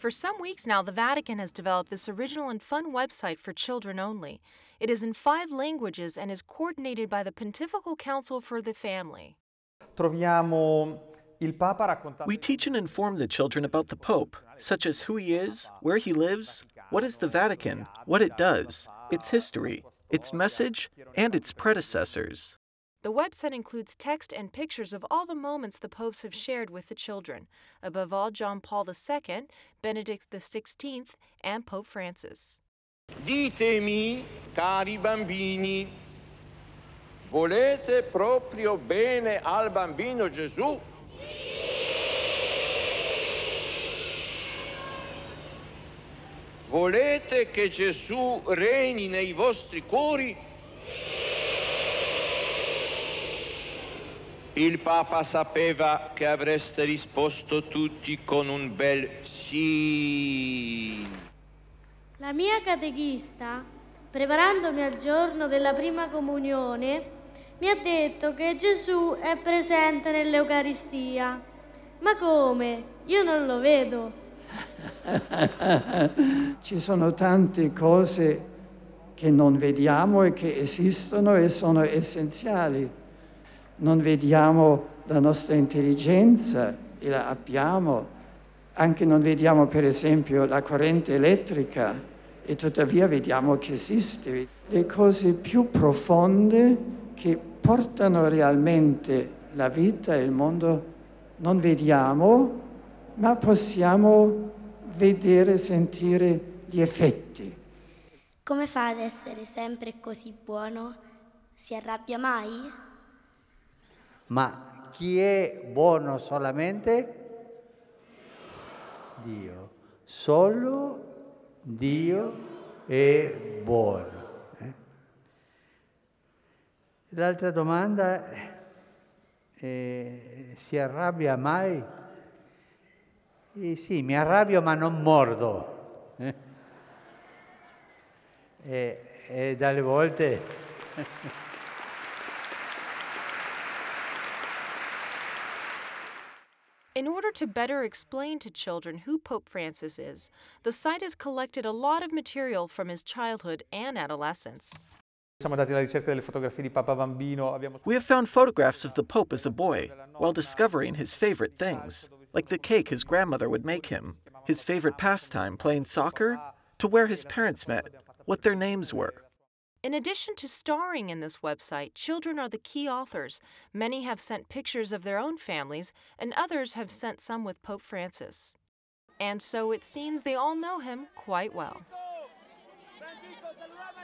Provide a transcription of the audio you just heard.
For some weeks now, the Vatican has developed this original and fun website for children only. It is in five languages and is coordinated by the Pontifical Council for the Family. We teach and inform the children about the Pope, such as who he is, where he lives, what is the Vatican, what it does, its history, its message, and its predecessors. The website includes text and pictures of all the moments the popes have shared with the children, above all John Paul II, Benedict XVI, and Pope Francis. Ditemi, cari bambini, volete proprio bene al bambino Gesù? Volete che Gesù regni nei vostri cuori? Il Papa sapeva che avreste risposto tutti con un bel sì. La mia catechista, preparandomi al giorno della prima comunione, mi ha detto che Gesù è presente nell'Eucaristia. Ma come? Io non lo vedo. Ci sono tante cose che non vediamo e che esistono e sono essenziali non vediamo la nostra intelligenza e la abbiamo, anche non vediamo per esempio la corrente elettrica e tuttavia vediamo che esiste. Le cose più profonde che portano realmente la vita e il mondo non vediamo, ma possiamo vedere, sentire gli effetti. Come fa ad essere sempre così buono? Si arrabbia mai? ma chi è buono solamente? Dio. Solo Dio è buono. Eh? L'altra domanda eh, si arrabbia mai? Eh, sì, mi arrabbio ma non mordo. E, eh. e eh, eh, dalle volte... In order to better explain to children who Pope Francis is, the site has collected a lot of material from his childhood and adolescence. We have found photographs of the Pope as a boy while discovering his favorite things, like the cake his grandmother would make him, his favorite pastime playing soccer, to where his parents met, what their names were. In addition to starring in this website, children are the key authors. Many have sent pictures of their own families, and others have sent some with Pope Francis. And so it seems they all know him quite well. Francisco, Francisco,